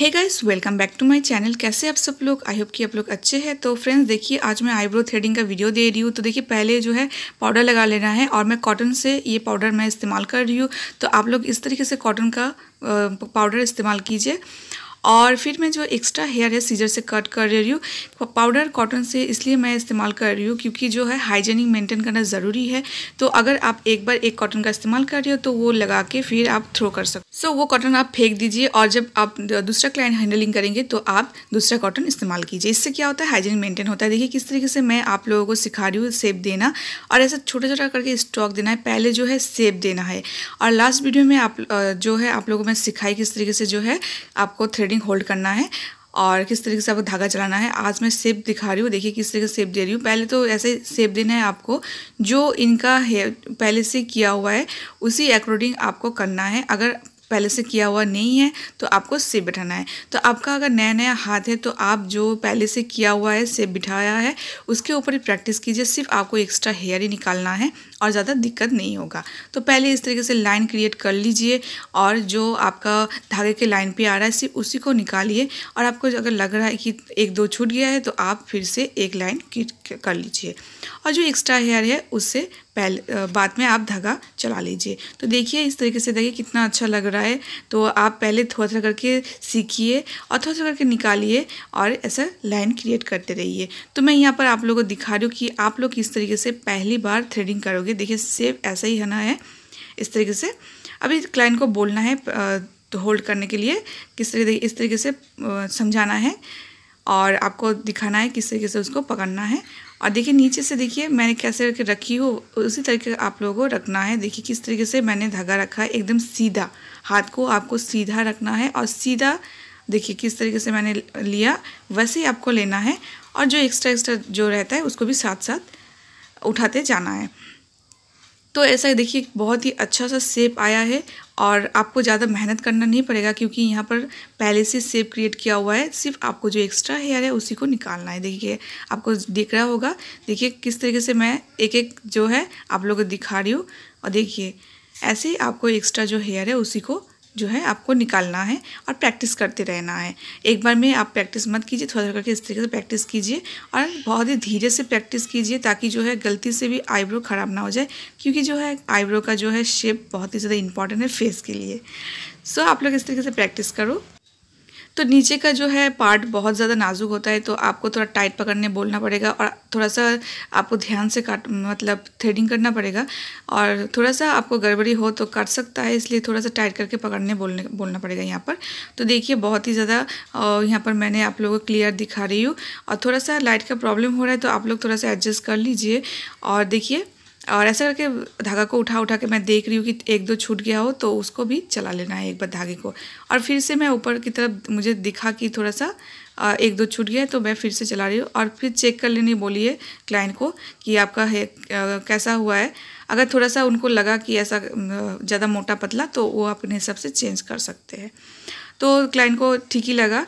hey guys welcome back to my channel कैसे आप सब लोग आई होप कि आप लोग अच्छे हैं तो फ्रेंड्स देखिए आज मैं आईब्रो थ्रेडिंग का वीडियो दे रही हूँ तो देखिए पहले जो है पाउडर लगा लेना है और मैं कॉटन से ये पाउडर मैं इस्तेमाल कर रही हूँ तो आप लोग इस तरीके से कॉटन का पाउडर इस्तेमाल कीजिए और फिर मैं जो एक्स्ट्रा हेयर है सीजर से कट कर रही हूँ पाउडर कॉटन से इसलिए मैं इस्तेमाल कर रही हूँ क्योंकि जो है हाइजीनिक मेंटेन करना ज़रूरी है तो अगर आप एक बार एक कॉटन का इस्तेमाल कर रहे हो तो वो लगा के फिर आप थ्रो कर सकते सो so, वो कॉटन आप फेंक दीजिए और जब आप दूसरा क्लाइंट हैंडलिंग करेंगे तो आप दूसरा कॉटन इस्तेमाल कीजिए इससे क्या होता है हाइजीन मेंटेन होता है देखिए किस तरीके से मैं आप लोगों को सिखा रही हूँ सेप देना और ऐसा छोटा छोटा करके स्टॉक देना है पहले जो है सेप देना है और लास्ट वीडियो में आप जो है आप लोगों को मैं सिखाई किस तरीके से जो है आपको थ्रेडिंग होल्ड करना है और किस तरीके से आपको धागा चलाना है आज मैं सेप दिखा रही हूँ देखिए किस तरीके से सेप दे रही हूँ पहले तो ऐसे सेप देना है आपको जो इनका है पहले से किया हुआ है उसी अकॉर्डिंग आपको करना है अगर पहले से किया हुआ नहीं है तो आपको सेब बिठाना है तो आपका अगर नया नया हाथ है तो आप जो पहले से किया हुआ है सेब बिठाया है उसके ऊपर ही प्रैक्टिस कीजिए सिर्फ आपको एक्स्ट्रा हेयर ही निकालना है और ज़्यादा दिक्कत नहीं होगा तो पहले इस तरीके से लाइन क्रिएट कर लीजिए और जो आपका धागे के लाइन पे आ रहा है सिर्फ उसी को निकालिए और आपको अगर लग रहा है कि एक दो छूट गया है तो आप फिर से एक लाइन कर लीजिए और जो एक्स्ट्रा हेयर है उससे पहले बाद में आप धागा चला लीजिए तो देखिए इस तरीके से देखिए कितना अच्छा लग रहा है तो आप पहले थोड़ा थोड़ा करके सीखिए और थोड़ा थोड़ा करके निकालिए और ऐसा लाइन क्रिएट करते रहिए तो मैं यहाँ पर आप लोगों को दिखा रही हूँ कि आप लोग किस तरीके से पहली बार थ्रेडिंग करोगे देखिए सेव ऐसा ही है ना है इस तरीके से अभी क्लाइंट को बोलना है तो होल्ड करने के लिए किस तरीके इस तरीके से समझाना है और आपको दिखाना है किस तरीके से उसको पकड़ना है और देखिए नीचे से देखिए मैंने कैसे करके रखी हो उसी तरीके आप लोगों को रखना है देखिए किस तरीके से मैंने धागा रखा है एकदम सीधा हाथ को आपको सीधा रखना है और सीधा देखिए किस तरीके से मैंने लिया वैसे ही आपको लेना है और जो एक्स्ट्रा एक्स्ट्रा जो रहता है उसको भी साथ साथ उठाते जाना है तो ऐसा देखिए बहुत ही अच्छा सा सेप आया है और आपको ज़्यादा मेहनत करना नहीं पड़ेगा क्योंकि यहाँ पर पहले से सेप क्रिएट किया हुआ है सिर्फ आपको जो एक्स्ट्रा हेयर है उसी को निकालना है देखिए आपको दिख रहा होगा देखिए किस तरीके से मैं एक एक जो है आप लोगों को दिखा रही हूँ और देखिए ऐसे ही आपको एक्स्ट्रा जो हेयर है उसी को जो है आपको निकालना है और प्रैक्टिस करते रहना है एक बार में आप प्रैक्टिस मत कीजिए थोड़ा थोड़ा करके इस तरीके से प्रैक्टिस कीजिए और बहुत ही धीरे से प्रैक्टिस कीजिए ताकि जो है गलती से भी आईब्रो ख़राब ना हो जाए क्योंकि जो है आईब्रो का जो है शेप बहुत ही ज़्यादा इंपॉर्टेंट है फेस के लिए सो आप लोग इस तरीके से प्रैक्टिस करो तो नीचे का जो है पार्ट बहुत ज़्यादा नाजुक होता है तो आपको थोड़ा टाइट पकड़ने बोलना पड़ेगा और थोड़ा सा आपको ध्यान से काट मतलब थ्रेडिंग करना पड़ेगा और थोड़ा सा आपको गड़बड़ी हो तो काट सकता है इसलिए थोड़ा सा टाइट करके पकड़ने बोलने बोलना पड़ेगा यहाँ पर तो देखिए बहुत ही ज़्यादा यहाँ पर मैंने आप लोगों को क्लियर दिखा रही हूँ और थोड़ा सा लाइट का प्रॉब्लम हो रहा है तो आप लोग थोड़ा सा एडजस्ट कर लीजिए और देखिए और ऐसा करके धागा को उठा उठा के मैं देख रही हूँ कि एक दो छूट गया हो तो उसको भी चला लेना है एक बार धागे को और फिर से मैं ऊपर की तरफ मुझे दिखा कि थोड़ा सा एक दो छूट गया है तो मैं फिर से चला रही हूँ और फिर चेक कर लेनी बोलिए क्लाइंट को कि आपका है कैसा हुआ है अगर थोड़ा सा उनको लगा कि ऐसा ज़्यादा मोटा पतला तो वो अपने हिसाब से चेंज कर सकते हैं तो क्लाइंट को ठीक ही लगा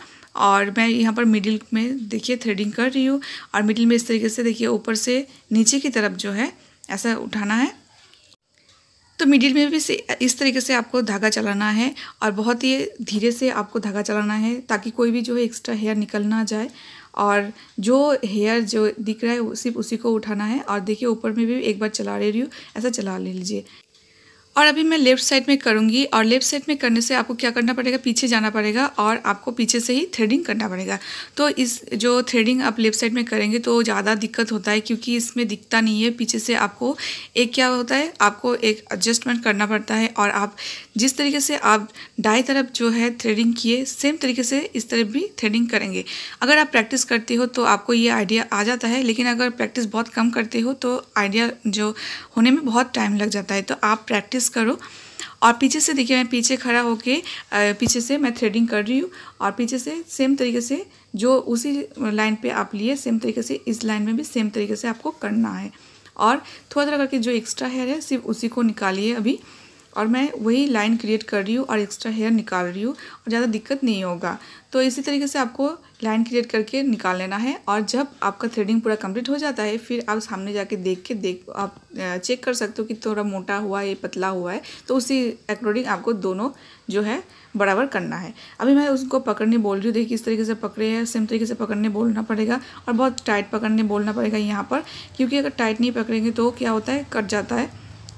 और मैं यहाँ पर मिडिल में देखिए थ्रेडिंग कर रही हूँ और मिडिल में इस तरीके से देखिए ऊपर से नीचे की तरफ जो है ऐसा उठाना है तो मिडिल में भी से इस तरीके से आपको धागा चलाना है और बहुत ही धीरे से आपको धागा चलाना है ताकि कोई भी जो है एक्स्ट्रा हेयर निकल ना जाए और जो हेयर जो दिख रहा है सिर्फ उसी को उठाना है और देखिए ऊपर में भी एक बार चला ले रही हूँ ऐसा चला ले लीजिए और अभी मैं लेफ़्ट साइड में करूँगी और लेफ़्ट साइड में करने से आपको क्या करना पड़ेगा पीछे जाना पड़ेगा और आपको पीछे से ही थ्रेडिंग करना पड़ेगा तो इस जो थ्रेडिंग आप लेफ़्ट साइड में करेंगे तो ज़्यादा दिक्कत होता है क्योंकि इसमें दिखता नहीं है पीछे से आपको एक क्या होता है आपको एक एडजस्टमेंट करना पड़ता है और आप जिस तरीके से आप डाई तरफ जो है थ्रेडिंग किए सेम तरीके से इस तरफ भी थ्रेडिंग करेंगे अगर आप प्रैक्टिस करते हो तो आपको ये आइडिया आ जाता है लेकिन अगर प्रैक्टिस बहुत कम करते हो तो आइडिया जो होने में बहुत टाइम लग जाता है तो आप प्रैक्टिस प्रैक्टिस करो और पीछे से देखिए मैं पीछे खड़ा होके पीछे से मैं थ्रेडिंग कर रही हूँ और पीछे से सेम तरीके से जो उसी लाइन पे आप लिए सेम तरीके से इस लाइन में भी सेम तरीके से आपको करना है और थोड़ा थोड़ा करके जो एक्स्ट्रा हेयर है सिर्फ उसी को निकालिए अभी और मैं वही लाइन क्रिएट कर रही हूँ और एक्स्ट्रा हेयर निकाल रही हूँ और ज़्यादा दिक्कत नहीं होगा तो इसी तरीके से आपको लाइन क्रिएट करके निकाल लेना है और जब आपका थ्रेडिंग पूरा कंप्लीट हो जाता है फिर आप सामने जाके देख के देख आप चेक कर सकते हो कि थोड़ा मोटा हुआ है पतला हुआ है तो उसी अकॉर्डिंग आपको दोनों जो है बराबर करना है अभी मैं उसको पकड़ने बोल रही हूँ देखिए किस तरीके से पकड़े हैं सेम तरीके से पकड़ने बोलना पड़ेगा और बहुत टाइट पकड़ने बोलना पड़ेगा यहाँ पर क्योंकि अगर टाइट नहीं पकड़ेंगे तो क्या होता है कट जाता है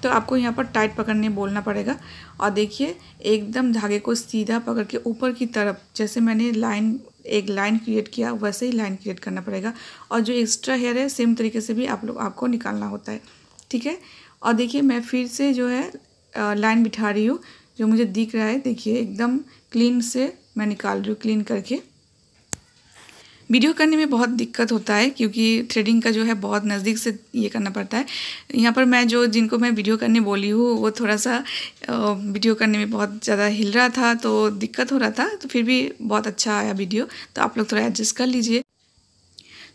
तो आपको यहाँ पर टाइट पकड़ने बोलना पड़ेगा और देखिए एकदम धागे को सीधा पकड़ के ऊपर की तरफ जैसे मैंने लाइन एक लाइन क्रिएट किया वैसे ही लाइन क्रिएट करना पड़ेगा और जो एक्स्ट्रा हेयर है सेम तरीके से भी आप लोग आपको निकालना होता है ठीक है और देखिए मैं फिर से जो है लाइन बिठा रही हूँ जो मुझे दिख रहा है देखिए एकदम क्लीन से मैं निकाल रही हूँ क्लीन करके वीडियो करने में बहुत दिक्कत होता है क्योंकि थ्रेडिंग का जो है बहुत नज़दीक से ये करना पड़ता है यहाँ पर मैं जो जिनको मैं वीडियो करने बोली हूँ वो थोड़ा सा वीडियो करने में बहुत ज़्यादा हिल रहा था तो दिक्कत हो रहा था तो फिर भी बहुत अच्छा आया वीडियो तो आप लोग थोड़ा एडजस्ट कर लीजिए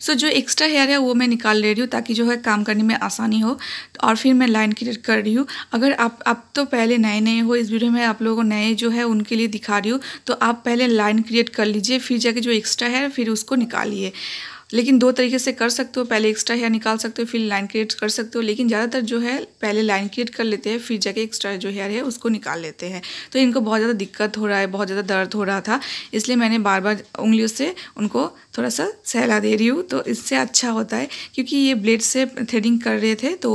सो जो एक्स्ट्रा हेयर है वो मैं निकाल ले रही हूँ ताकि जो है काम करने में आसानी हो और फिर मैं लाइन क्रिएट कर रही हूँ अगर आप आप तो पहले नए नए हो इस वीडियो में आप लोगों को नए जो है उनके लिए दिखा रही हूँ तो आप पहले लाइन क्रिएट कर लीजिए फिर जाके जो एक्स्ट्रा है फिर उसको निकालिए लेकिन दो तरीके से कर सकते हो पहले एक्स्ट्रा हेयर निकाल सकते हो फिर लाइन क्रिएट कर सकते हो लेकिन ज़्यादातर जो है पहले लाइन क्रिएट कर लेते हैं फिर जाके एक्स्ट्रा जो हेयर है उसको निकाल लेते हैं तो इनको बहुत ज़्यादा दिक्कत हो रहा है बहुत ज़्यादा दर्द हो रहा था इसलिए मैंने बार बार उंगलियों से उनको थोड़ा सा सहला दे रही हूँ तो इससे अच्छा होता है क्योंकि ये ब्लेड से थ्रेडिंग कर रहे थे तो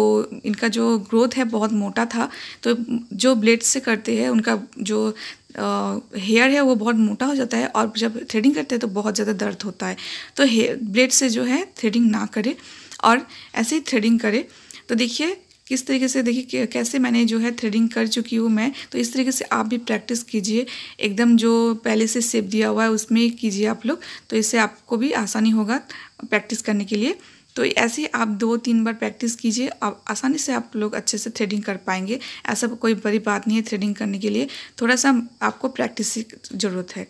इनका जो ग्रोथ है बहुत मोटा था तो जो ब्लेड से करते हैं उनका जो हेयर है वो बहुत मोटा हो जाता है और जब थ्रेडिंग करते हैं तो बहुत ज़्यादा दर्द होता है तो ब्लेड से जो है थ्रेडिंग ना करें और ऐसे ही थ्रेडिंग करें तो देखिए किस तरीके से देखिए कैसे मैंने जो है थ्रेडिंग कर चुकी हूँ मैं तो इस तरीके से आप भी प्रैक्टिस कीजिए एकदम जो पहले से सेप दिया हुआ है उसमें कीजिए आप लोग तो इससे आपको भी आसानी होगा प्रैक्टिस करने के लिए तो ऐसे आप दो तीन बार प्रैक्टिस कीजिए आप आसानी से आप लोग अच्छे से थ्रेडिंग कर पाएंगे ऐसा कोई बड़ी बात नहीं है थ्रेडिंग करने के लिए थोड़ा सा आपको प्रैक्टिस की ज़रूरत है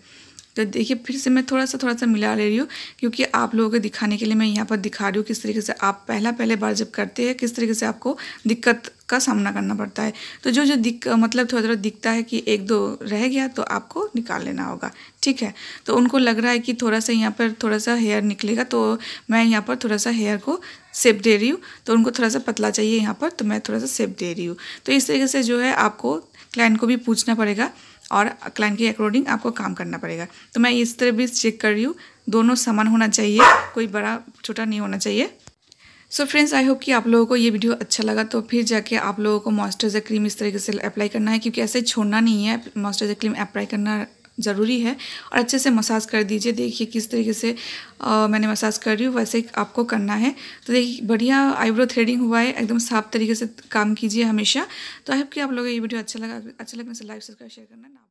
तो देखिए फिर से मैं थोड़ा सा थोड़ा सा मिला ले रही हूँ क्योंकि आप लोगों को दिखाने के लिए मैं यहाँ पर दिखा रही हूँ किस तरीके से आप पहला पहले बार जब करते हैं किस तरीके से आपको दिक्कत का सामना करना पड़ता है तो जो जो दिख मतलब थोड़ा थोड़ा दिखता है कि एक दो रह गया तो आपको निकाल लेना होगा ठीक है तो उनको लग रहा है कि थोड़ा सा यहाँ पर थोड़ा सा हेयर निकलेगा तो मैं यहाँ पर थोड़ा सा हेयर को सेप दे रही हूँ तो उनको थोड़ा सा पतला चाहिए यहाँ पर तो मैं थोड़ा सा सेप दे रही हूँ तो इस तरीके से जो है आपको क्लाइंट को भी पूछना पड़ेगा और क्लाइंट के अकॉर्डिंग आपको काम करना पड़ेगा तो मैं इस तरह भी चेक कर रही हूँ दोनों समान होना चाहिए कोई बड़ा छोटा नहीं होना चाहिए सो फ्रेंड्स आई होप कि आप लोगों को ये वीडियो अच्छा लगा तो फिर जाके आप लोगों को मॉइस्चराइजर क्रीम इस तरीके से अप्लाई करना है क्योंकि ऐसे छोड़ना नहीं है मॉइस्चराइजर क्रीम अप्लाई करना ज़रूरी है और अच्छे से मसाज कर दीजिए देखिए किस तरीके से आ, मैंने मसाज कर रही हूँ वैसे आपको करना है तो देखिए बढ़िया आईब्रो थ्रेडिंग हुआ है एकदम साफ तरीके से काम कीजिए हमेशा तो आई होप कि आप लोगों को ये वीडियो अच्छा लगा अच्छा लगने से लाइक सब्सक्राइब शेयर करना ना